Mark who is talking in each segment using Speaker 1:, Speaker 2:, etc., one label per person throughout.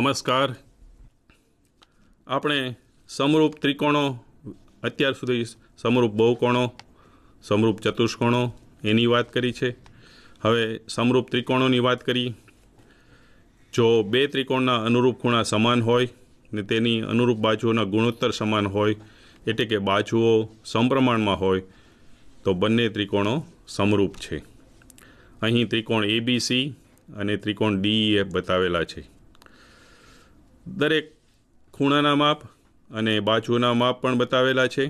Speaker 1: નમસ્કાર આપણે સમરૂપ ત્રિકોણો અત્યાર સુધી સમરૂપ બહુકોણો સમરૂપ ચતુષ્કોણો એની વાત કરી છે હવે સમરૂપ ત્રિકોણોની વાત કરી જો બે ત્રિકોણના અનુરૂપ ખૂણા સમાન હોય ને તેની અનુરૂપ બાજુઓના ગુણોત્તર સમાન હોય એટલે કે બાજુઓ સમપ્રમાણમાં હોય તો બંને ત્રિકોણો સમરૂપ છે અહીં ત્રિકોણ એબીસી અને ત્રિકોણ ડીઈ e બતાવેલા છે દરેક ખૂણાના માપ અને બાજુના માપ પણ બતાવેલા છે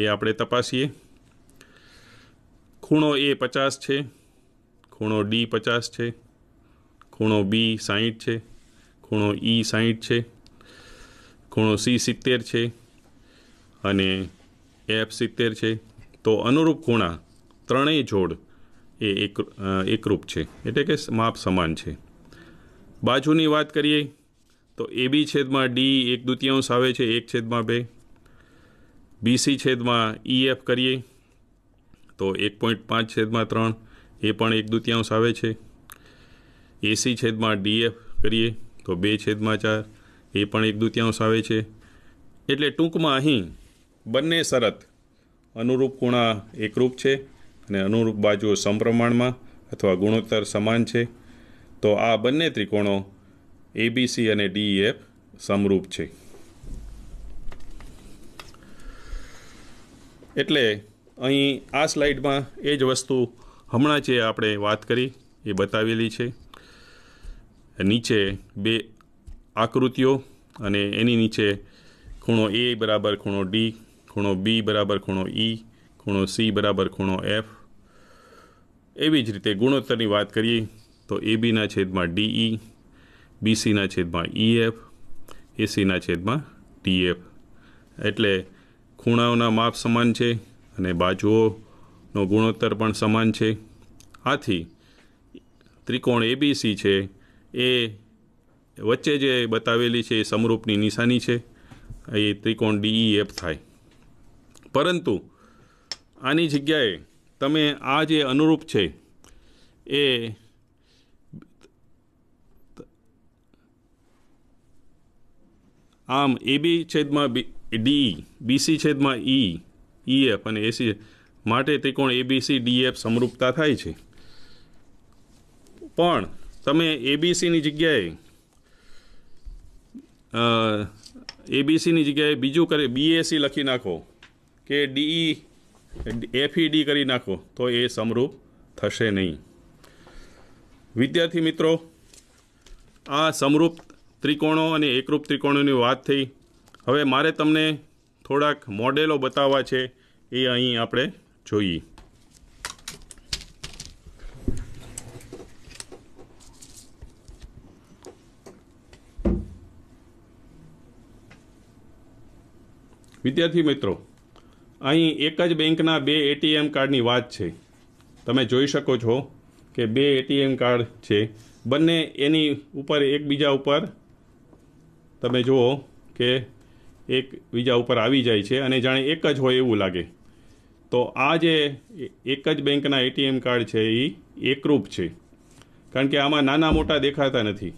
Speaker 1: એ આપણે તપાસીએ ખૂણો એ પચાસ છે ખૂણો ડી પચાસ છે ખૂણો બી સાહીઠ છે ખૂણો ઈ સાહીઠ છે ખૂણો સી સિત્તેર છે અને એફ સિત્તેર છે તો અનુરૂપ ખૂણા ત્રણેય જોડ એ એક એકરૂપ છે એટલે કે માપ સમાન છે બાજુની વાત કરીએ તો એ બી છેદમાં ડી એક દ્વિતીયાંશ આવે છે એક છેદમાં બે બીસી છેદમાં ઈ એફ કરીએ તો એક પોઈન્ટ પાંચ છેદમાં ત્રણ એ પણ એક દ્વિતીયાંશ આવે છે એસી છેદમાં ડી એફ કરીએ તો બે છેદમાં ચાર એ પણ એક દ્વિતીયાંશ આવે છે એટલે ટૂંકમાં અહીં બંને શરત અનુરૂપ ખૂણા એકરૂપ છે અને અનુરૂપ બાજુઓ સમપ્રમાણમાં અથવા ગુણોત્તર સમાન છે તો આ બંને ત્રિકોણો એબીસી અને ડીએફ સમરૂપ છે એટલે અહીં આ સ્લાઇડમાં એ જ વસ્તુ હમણાં જે આપણે વાત કરી એ બતાવેલી છે નીચે બે આકૃતિઓ અને એની નીચે ખૂણો એ બરાબર ખૂણો ડી ખૂણો બી બરાબર ખૂણો ઈ e, ખૂણો સી બરાબર ખૂણો એફ એવી જ રીતે ગુણોત્તરની વાત કરીએ તો એબીના છેદમાં ડીઈ બીસીના છેદમાં ઈએફ e એસીના છેદમાં ડીએફ એટલે ખૂણાઓના માપ સમાન છે અને બાજુઓનો ગુણોત્તર પણ સમાન છે આથી ત્રિકોણ એબીસી છે એ વચ્ચે જે બતાવેલી છે એ સમરૂપની નિશાની છે એ ત્રિકોણ ડીઈએફ e થાય પરંતુ આની જગ્યાએ તમે આ જે અનુરૂપ છે એ આમ એ બી છેદમાં ડી બીસી છેદમાં ઈ e, ઈએફ e, અને એસી માટે ત્રિકોણ એબીસી ડી એફ સમરૂપતા થાય છે પણ તમે એબીસીની જગ્યાએ એબીસીની જગ્યાએ બીજું કરે બીએસી લખી નાખો કે ડીઈ એફઈડી e, કરી નાખો તો એ સમરૂપ થશે નહીં વિદ્યાર્થી મિત્રો આ સમરૂપ ત્રિકોણો અને એકરૂપ ત્રિકોણોની વાત થઈ હવે મારે તમને થોડાક મોડેલો બતાવવા છે એ અહીં આપણે જોઈએ વિદ્યાર્થી મિત્રો અહીં એક જ બેંકના બે એટીએમ કાર્ડની વાત છે તમે જોઈ શકો છો કે બે એટીએમ કાર્ડ છે બંને એની ઉપર એકબીજા ઉપર તમે જુઓ કે એકબીજા ઉપર આવી જાય છે અને જાણે એક જ હોય એવું લાગે તો આ જે એક જ બેંકના એટીએમ કાર્ડ છે એ એકરૂપ છે કારણ કે આમાં નાના મોટા દેખાતા નથી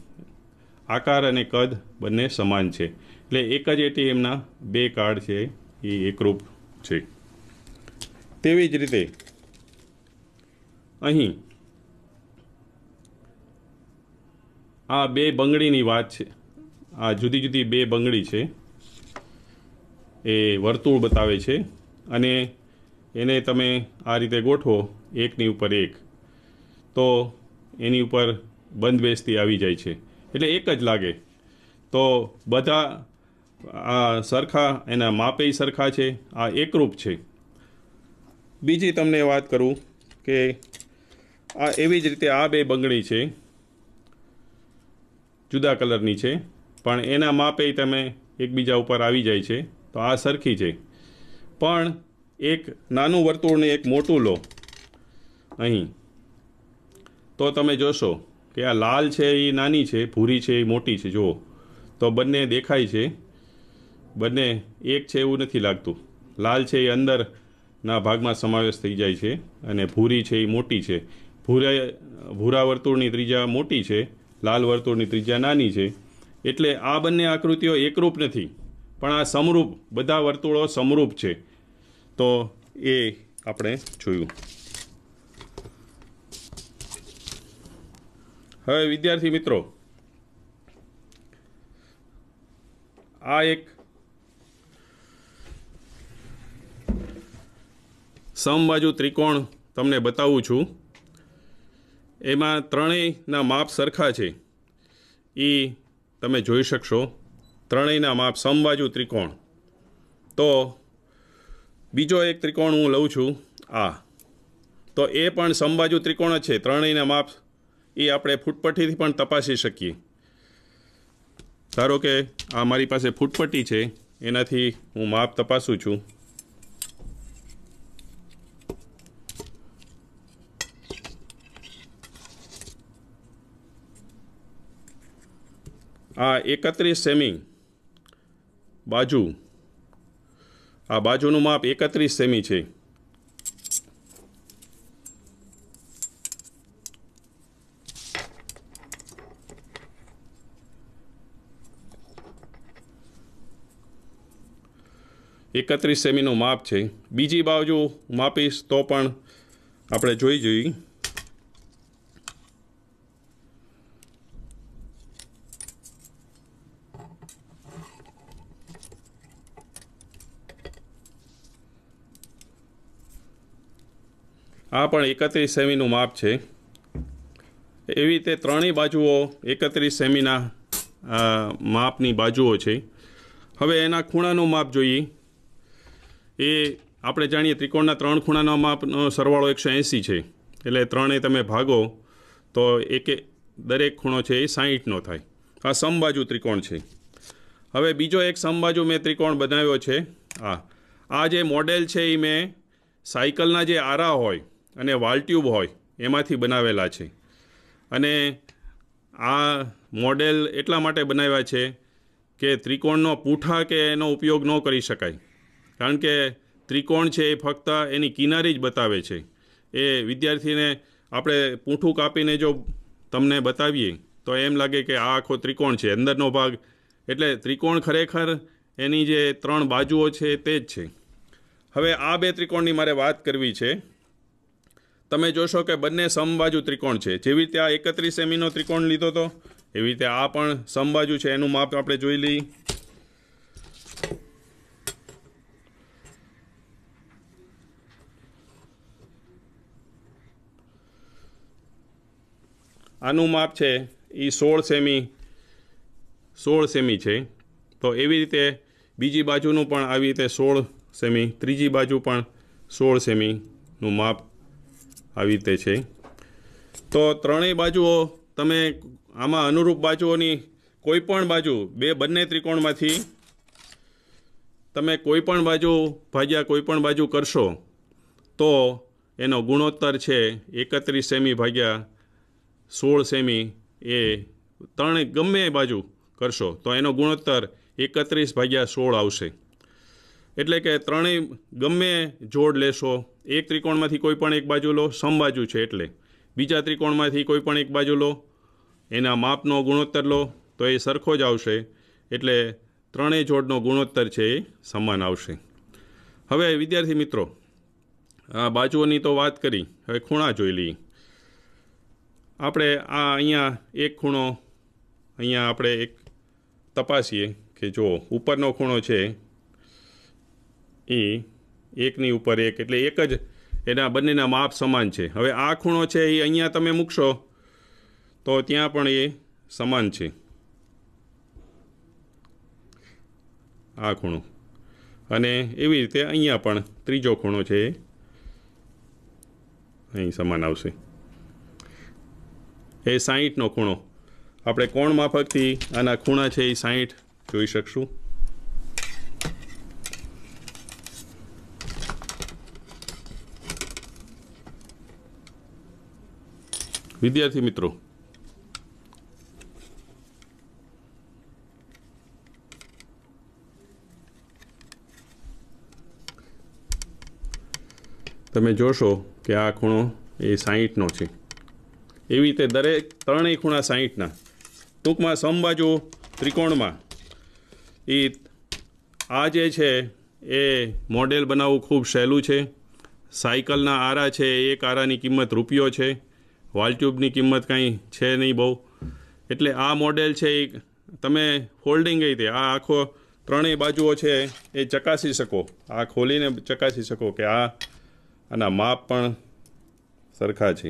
Speaker 1: આકાર અને કદ બંને સમાન છે એટલે એક જ એટીએમના બે કાર્ડ છે એ એકરૂપ છે તેવી જ રીતે અહીં આ બે બંગડીની વાત છે આ જુદી જુદી બે બંગડી છે એ વર્તુળ બતાવે છે અને એને તમે આ રીતે ગોઠવો એકની ઉપર એક તો એની ઉપર બંધ બેસતી આવી જાય છે એટલે એક જ લાગે તો બધા આ સરખા એના માપે સરખા છે આ એકરૂપ છે બીજી તમને વાત કરું કે આ એવી જ રીતે આ બે બંગડી છે જુદા કલરની છે પણ એના માપે તમે એકબીજા ઉપર આવી જાય છે તો આ સરખી છે પણ એક નાનું વર્તુળને એક મોટું લો અહીં તો તમે જોશો કે આ લાલ છે એ નાની છે ભૂરી છે એ મોટી છે જુઓ તો બંને દેખાય છે બંને એક છે એવું નથી લાગતું લાલ છે એ અંદરના ભાગમાં સમાવેશ થઈ જાય છે અને ભૂરી છે એ મોટી છે ભૂરે ભૂરા વર્તુળની ત્રીજા મોટી છે લાલ વર્તુળની ત્રીજા નાની છે એટલે આ બંને આકૃતિઓ એકરૂપ નથી પણ આ સમરૂપ બધા વર્તુળો સમરૂપ છે તો એ આપણે જોયું હવે વિદ્યાર્થી મિત્રો આ એક સમબાજુ ત્રિકોણ તમને બતાવું છું એમાં ત્રણેયના માપ સરખા છે એ તમે જોઈ શકશો ત્રણેયના માપ સમબાજુ ત્રિકોણ તો બીજો એક ત્રિકોણ હું લઉં છું આ તો એ પણ સમબાજુ ત્રિકોણ જ છે ત્રણેયના માપ એ આપણે ફૂટપટ્ટીથી પણ તપાસી શકીએ ધારો કે આ મારી પાસે ફૂટપટ્ટી છે એનાથી હું માપ તપાસું છું આ એકત્રીસ સેમી બાજુ આ બાજુનું માપ એકત્રીસ સેમી છે એકત્રીસ સેમીનું માપ છે બીજી બાજુ માપીશ તો પણ આપણે જોઈ જોઈએ આ પણ એકત્રીસ સેમીનું માપ છે એવી રીતે ત્રણેય બાજુઓ એકત્રીસ સેમીના માપની બાજુઓ છે હવે એના ખૂણાનું માપ જોઈએ એ આપણે જાણીએ ત્રિકોણના ત્રણ ખૂણાના માપનો સરવાળો એકસો એંસી છે એટલે ત્રણે તમે ભાગો તો એકે દરેક ખૂણો છે એ સાહીઠનો થાય આ સમબાજુ ત્રિકોણ છે હવે બીજો એક સમબાજુ મેં ત્રિકોણ બનાવ્યો છે આ આ જે મોડેલ છે એ મેં સાયકલના જે આરા હોય અને વાલ્ટ્યુબ હોય એમાંથી બનાવેલા છે અને આ મોડેલ એટલા માટે બનાવ્યા છે કે ત્રિકોણનો પૂઠા કે એનો ઉપયોગ ન કરી શકાય કારણ કે ત્રિકોણ છે એ ફક્ત એની કિનારી જ બતાવે છે એ વિદ્યાર્થીને આપણે પૂઠું કાપીને જો તમને બતાવીએ તો એમ લાગે કે આ આખો ત્રિકોણ છે અંદરનો ભાગ એટલે ત્રિકોણ ખરેખર એની જે ત્રણ બાજુઓ છે તે જ છે હવે આ બે ત્રિકોણની મારે વાત કરવી છે તમે જોશો કે બંને સમબાજુ ત્રિકોણ છે જેવી રીતે આ એકત્રીસ સેમીનો ત્રિકોણ લીધો હતો એવી રીતે આ પણ સમબાજુ છે એનું માપ આપણે જોઈ લઈએ આનું માપ છે એ સોળ સેમી સોળ સેમી છે તો એવી રીતે બીજી બાજુનું પણ આવી રીતે સોળ સેમી ત્રીજી બાજુ પણ સોળ સેમીનું માપ આવી રીતે છે તો ત્રણેય બાજુઓ તમે આમાં અનુરૂપ બાજુઓની કોઈપણ બાજુ બે બંને ત્રિકોણમાંથી તમે કોઈપણ બાજુ ભાગ્યા કોઈપણ બાજુ કરશો તો એનો ગુણોત્તર છે એકત્રીસ સેમી ભાગ્યા સોળ સેમી એ ત્રણેય ગમે બાજુ કરશો તો એનો ગુણોત્તર એકત્રીસ ભાગ્યા સોળ આવશે એટલે કે ત્રણેય ગમે જોડ લેશો એક ત્રિકોણમાંથી કોઈ પણ એક બાજુ લો સમબાજુ છે એટલે બીજા ત્રિકોણમાંથી કોઈ પણ એક બાજુ લો એના માપનો ગુણોત્તર લો તો એ સરખો જ આવશે એટલે ત્રણેય જોડનો ગુણોત્તર છે એ સમાન આવશે હવે વિદ્યાર્થી મિત્રો આ બાજુઓની તો વાત કરી હવે ખૂણા જોઈ લઈએ આપણે આ અહીંયા એક ખૂણો અહીંયા આપણે એક તપાસીએ કે જો ઉપરનો ખૂણો છે એ એકની ઉપર એક એટલે એક જ એના બંનેના માપ સમાન છે હવે આ ખૂણો છે એ અહીંયા તમે મૂકશો તો ત્યાં પણ એ સમાન છે આ ખૂણો અને એવી રીતે અહીંયા પણ ત્રીજો ખૂણો છે એ અહીં સમાન આવશે એ સાહીઠનો ખૂણો આપણે કોણ માફકથી આના ખૂણા છે એ સાહીઠ જોઈ શકશું વિદ્યાર્થી મિત્રો તમે જોશો કે આ ખૂણો એ સાહીઠનો છે એવી રીતે દરેક ત્રણેય ખૂણા સાહીઠના ટૂંકમાં સમબાજુ ત્રિકોણમાં એ આ જે છે એ મોડેલ બનાવવું ખૂબ સહેલું છે સાયકલના આરા છે એક આરાની કિંમત રૂપિયો છે વાલ કિંમત કાંઈ છે નહીં બહુ એટલે આ મોડેલ છે એ તમે ફોલ્ડિંગ રીતે આ આખો ત્રણેય બાજુઓ છે એ ચકાસી શકો આ ખોલીને ચકાસી શકો કે આ આના માપ પણ સરખા છે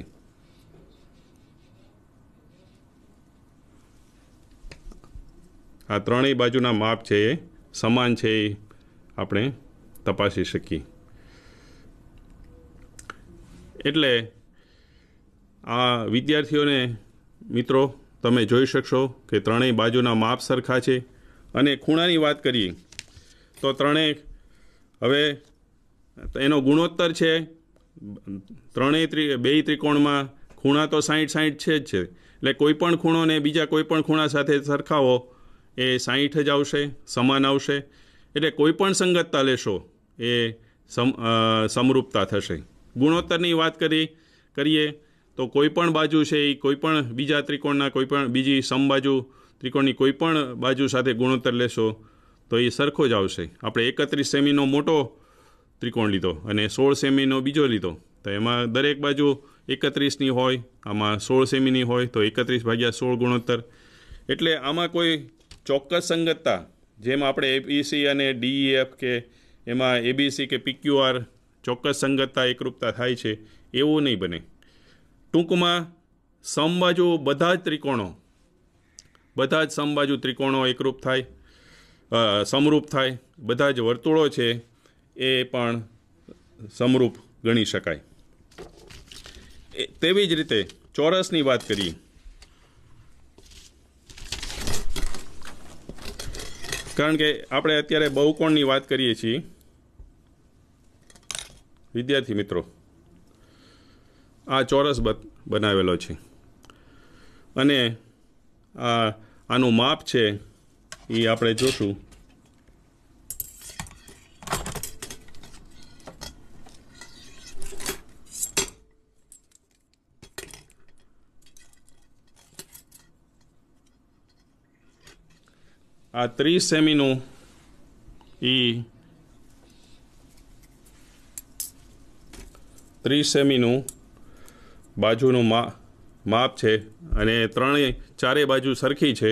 Speaker 1: આ ત્રણેય બાજુના માપ છે એ સમાન છે એ આપણે તપાસી શકીએ એટલે આ વિદ્યાર્થીઓને મિત્રો તમે જોઈ શકશો કે ત્રણેય બાજુના માપ સરખા છે અને ખૂણાની વાત કરીએ તો ત્રણેય હવે એનો ગુણોત્તર છે ત્રણેય ત્રિ બે ત્રિકોણમાં ખૂણા તો સાહીઠ સાહીઠ છે જ છે એટલે કોઈપણ ખૂણોને બીજા કોઈપણ ખૂણા સાથે સરખાવો એ સાહીઠ જ આવશે સમાન આવશે એટલે કોઈપણ સંગતતા લેશો એ સમ સમરૂપતા થશે ગુણોત્તરની વાત કરી કરીએ તો કોઈપણ બાજુ છે એ કોઈપણ બીજા ત્રિકોણના કોઈપણ બીજી સમબાજુ ત્રિકોણની કોઈપણ બાજુ સાથે ગુણોત્તર લેશો તો એ સરખો જ આવશે આપણે એકત્રીસ સેમીનો મોટો ત્રિકોણ લીધો અને સોળ સેમીનો બીજો લીધો તો એમાં દરેક બાજુ એકત્રીસની હોય આમાં સોળ સેમીની હોય તો એકત્રીસ ભાગ્યા સોળ ગુણોત્તર એટલે આમાં કોઈ ચોક્કસ સંગતતા જેમ આપણે એબીસી અને ડીઈએફ e કે એમાં એબીસી કે પીક્યુઆર ચોક્કસ સંગતતા એકરૂપતા થાય છે એવું નહીં બને ટૂંકમાં સમબાજુ બધા જ ત્રિકોણો બધા જ સમબાજુ ત્રિકોણો એકરૂપ થાય સમરૂપ થાય બધા જ વર્તુળો છે એ પણ સમરૂપ ગણી શકાય તેવી જ રીતે ચોરસની વાત કરીએ કારણ કે આપણે અત્યારે બહુકોણની વાત કરીએ છીએ વિદ્યાર્થી મિત્રો આ ચોરસ બનાવેલો છે અને આ આનું માપ છે એ આપણે જોશું આ ત્રીસ સેમીનું એ ત્રીસ સેમીનું બાજુનું મા માપ છે અને ત્રણેય ચારેય બાજુ સરખી છે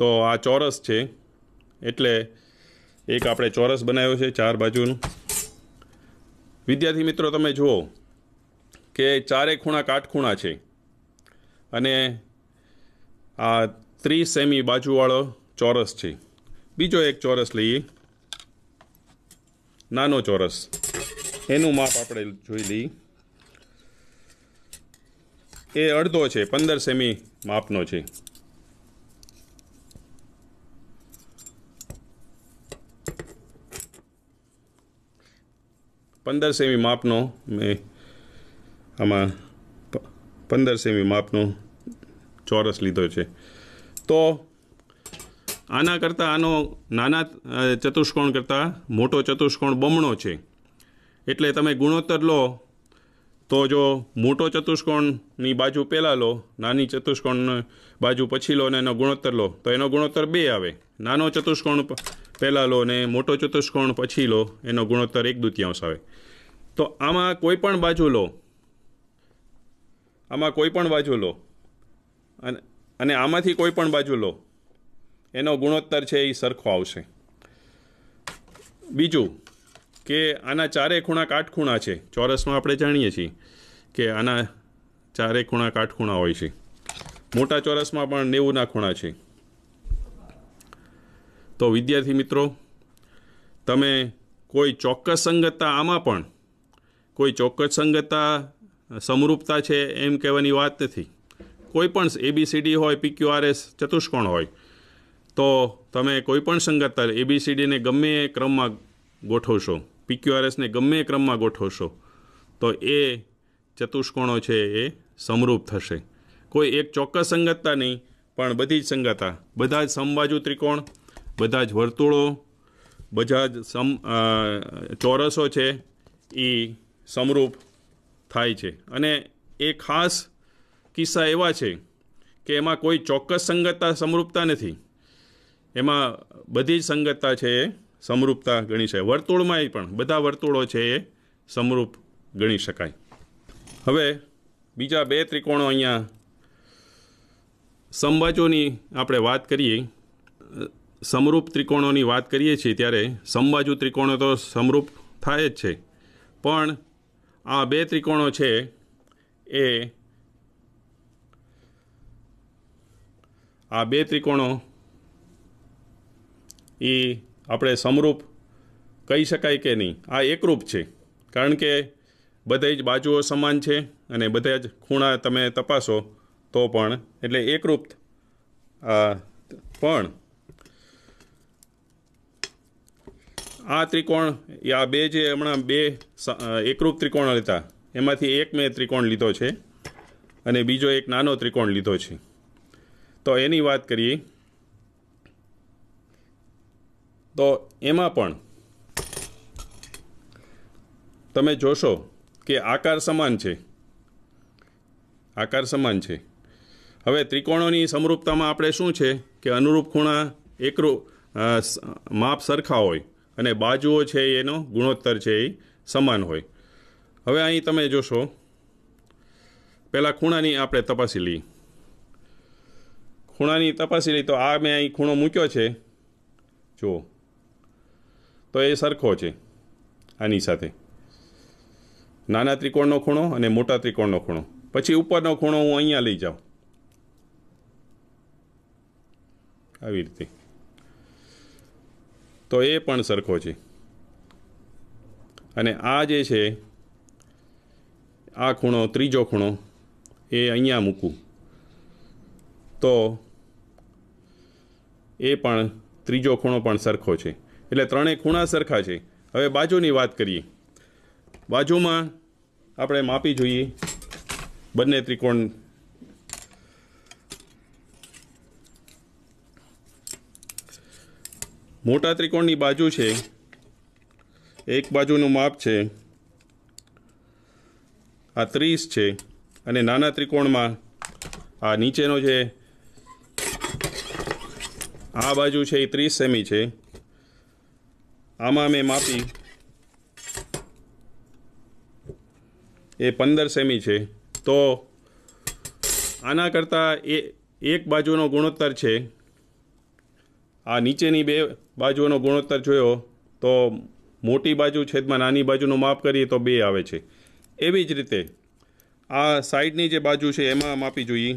Speaker 1: તો આ ચોરસ છે એટલે એક આપણે ચોરસ બનાવ્યો છે ચાર બાજુનું વિદ્યાર્થી મિત્રો તમે જુઓ કે ચારે ખૂણા કાટખૂણા છે અને આ ત્રીસ સેમી બાજુવાળો ચોરસ છે બીજો એક ચોરસ લઈએ નાનો ચોરસ એનું માપ આપણે જોઈ લઈએ એ અડધો છે પંદર સેમી માપનો છે પંદર સેમી માપનો મેં આમાં પંદર સેમી માપનો ચોરસ લીધો છે તો આના કરતાં આનો નાના ચતુષ્કોણ કરતાં મોટો ચતુષ્કોણ બમણો છે એટલે તમે ગુણોત્તર લો તો જો મોટો ચતુષ્કોણની બાજુ પહેલાં લો નાની ચતુષ્કોણ બાજુ પછી લો અને એનો ગુણોત્તર લો તો એનો ગુણોત્તર બે આવે નાનો ચતુષ્કોણ પહેલાં લો અને મોટો ચતુષ્કોણ પછી લો એનો ગુણોત્તર એક દૂતિયાંશ આવે તો આમાં કોઈ પણ બાજુ લો આમાં કોઈ પણ બાજુ લો અને અને આમાંથી કોઈ પણ બાજુ લો એનો ગુણોત્તર છે એ સરખો આવશે બીજું કે આના ચારે ખૂણા કાટખૂણા છે ચોરસમાં આપણે જાણીએ છીએ કે આના ચારે ખૂણા કાટખૂણા હોય છે મોટા ચોરસમાં પણ નેવુંના ખૂણા છે તો વિદ્યાર્થી મિત્રો તમે કોઈ ચોક્કસ સંગતતા આમાં પણ કોઈ ચોક્કસ સંગતતા સમરૂપતા છે એમ કહેવાની વાત નથી કોઈ પણ એબીસીડી હોય પીક્યુઆરએસ ચતુષ્કોણ હોય તો તમે કોઈ પણ સંગતતા એબીસીડીને ગમે એ ક્રમમાં ગોઠવશો પીક્યુઆરએસને ગમે ક્રમમાં ગોઠવશો તો એ ચતુષ્કોણો છે એ સમરૂપ થશે કોઈ એક ચોક્કસ સંગતતા નહીં પણ બધી જ સંગતતા બધા જ સમબાજુ ત્રિકોણ બધા જ વર્તુળો બધા જ સમ ચોરસો છે એ સમરૂપ થાય છે અને એ ખાસ કિસ્સા એવા છે કે એમાં કોઈ ચોક્કસ સંગતતા સમરૂપતા નથી એમાં બધી જ સંગતતા છે એ સમરૂપતા ગણી શકાય વર્તુળમાંય પણ બધા વર્તુળો છે એ સમરૂપ ગણી શકાય હવે બીજા બે ત્રિકોણો અહીંયા સંબાજોની આપણે વાત કરીએ સમરૂપ ત્રિકોણોની વાત કરીએ છીએ ત્યારે સમબાજુ ત્રિકોણો તો સમરૂપ થાય જ છે પણ આ બે ત્રિકોણો છે એ આ બે ત્રિકોણો એ આપણે સમરૂપ કહી શકાય કે નહીં આ એકરૂપ છે કારણ કે બધે જ બાજુઓ સમાન છે અને બધા જ ખૂણા તમે તપાસો તો પણ એટલે એકરૂપ પણ આ ત્રિકોણ આ બે જે હમણાં બે એકરૂપ ત્રિકોણ હતા એમાંથી એક મેં ત્રિકોણ લીધો છે અને બીજો એક નાનો ત્રિકોણ લીધો છે તો એની વાત કરીએ તો એમાં પણ તમે જોશો કે આકાર સમાન છે આકાર સમાન છે હવે ત્રિકોણોની સમરૂપતામાં આપણે શું છે કે અનુરૂપ ખૂણા એકરૂપ માપ સરખા હોય અને બાજુઓ છે એનો ગુણોત્તર છે એ સમાન હોય હવે અહીં તમે જોશો પહેલાં ખૂણાની આપણે તપાસી લઈએ ખૂણાની તપાસી લઈ તો આ મેં અહીં ખૂણો મૂક્યો છે જુઓ તો એ સરખો છે આની સાથે નાના ત્રિકોણનો ખૂણો અને મોટા ત્રિકોણનો ખૂણો પછી ઉપરનો ખૂણો હું અહીંયા લઈ જાઉં આવી રીતે તો એ પણ સરખો છે અને આ જે છે આ ખૂણો ત્રીજો ખૂણો એ અહીંયા મૂકું તો એ પણ ત્રીજો ખૂણો પણ સરખો છે એટલે ત્રણેય ખૂણા સરખા છે હવે બાજુની વાત કરીએ બાજુમાં આપણે માપી જોઈએ બંને ત્રિકોણ મોટા ત્રિકોણની બાજુ છે એક બાજુનું માપ છે આ ત્રીસ છે અને નાના ત્રિકોણમાં આ નીચેનો છે આ બાજુ છે એ ત્રીસ સેમી છે આમાં મેં માપી એ પંદર સેમી છે તો આના કરતાં એ એક બાજુનો ગુણોત્તર છે આ નીચેની બે બાજુઓનો ગુણોત્તર જોયો તો મોટી બાજુ છેદમાં નાની બાજુનું માપ કરીએ તો બે આવે છે એવી જ રીતે આ સાઈડની જે બાજુ છે એમાં માપી જોઈએ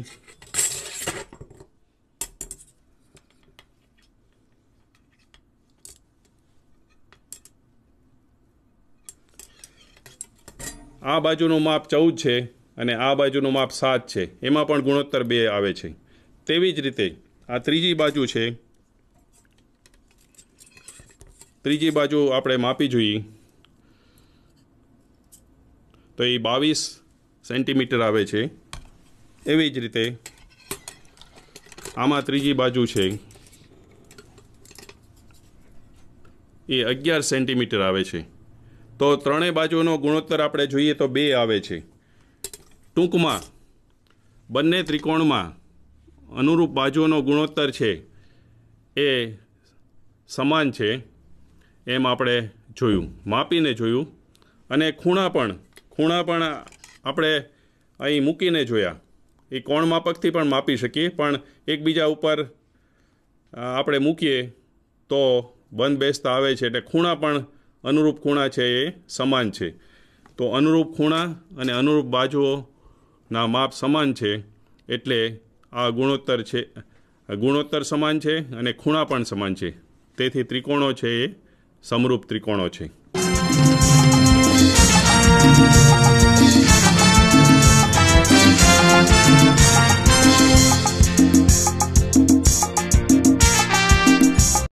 Speaker 1: આ બાજુનું માપ ચૌદ છે અને આ બાજુનું માપ સાત છે એમાં પણ ગુણોત્તર બે આવે છે તેવી જ રીતે આ ત્રીજી બાજુ છે ત્રીજી બાજુ આપણે માપી જોઈએ તો એ બાવીસ સેન્ટીમીટર આવે છે એવી જ રીતે આમાં ત્રીજી બાજુ છે એ અગિયાર સેન્ટીમીટર આવે છે તો ત્રણેય બાજુનો ગુણોત્તર આપણે જોઈએ તો બે આવે છે ટૂંકમાં બંને ત્રિકોણમાં અનુરૂપ બાજુઓનો ગુણોત્તર છે એ સમાન છે એમ આપણે જોયું માપીને જોયું અને ખૂણા પણ ખૂણા પણ આપણે અહીં મૂકીને જોયા એ કોણ માપકથી પણ માપી શકીએ પણ એકબીજા ઉપર આપણે મૂકીએ તો બંધ બેસતા આવે છે એટલે ખૂણા પણ અનુરૂપ ખૂણા છે એ સમાન છે તો અનુરૂપ ખૂણા અને અનુરૂપ બાજુઓના માપ સમાન છે એટલે આ ગુણોત્તર છે ગુણોત્તર સમાન છે અને ખૂણા પણ સમાન છે તેથી ત્રિકોણો છે એ સમરૂપ ત્રિકોણો છે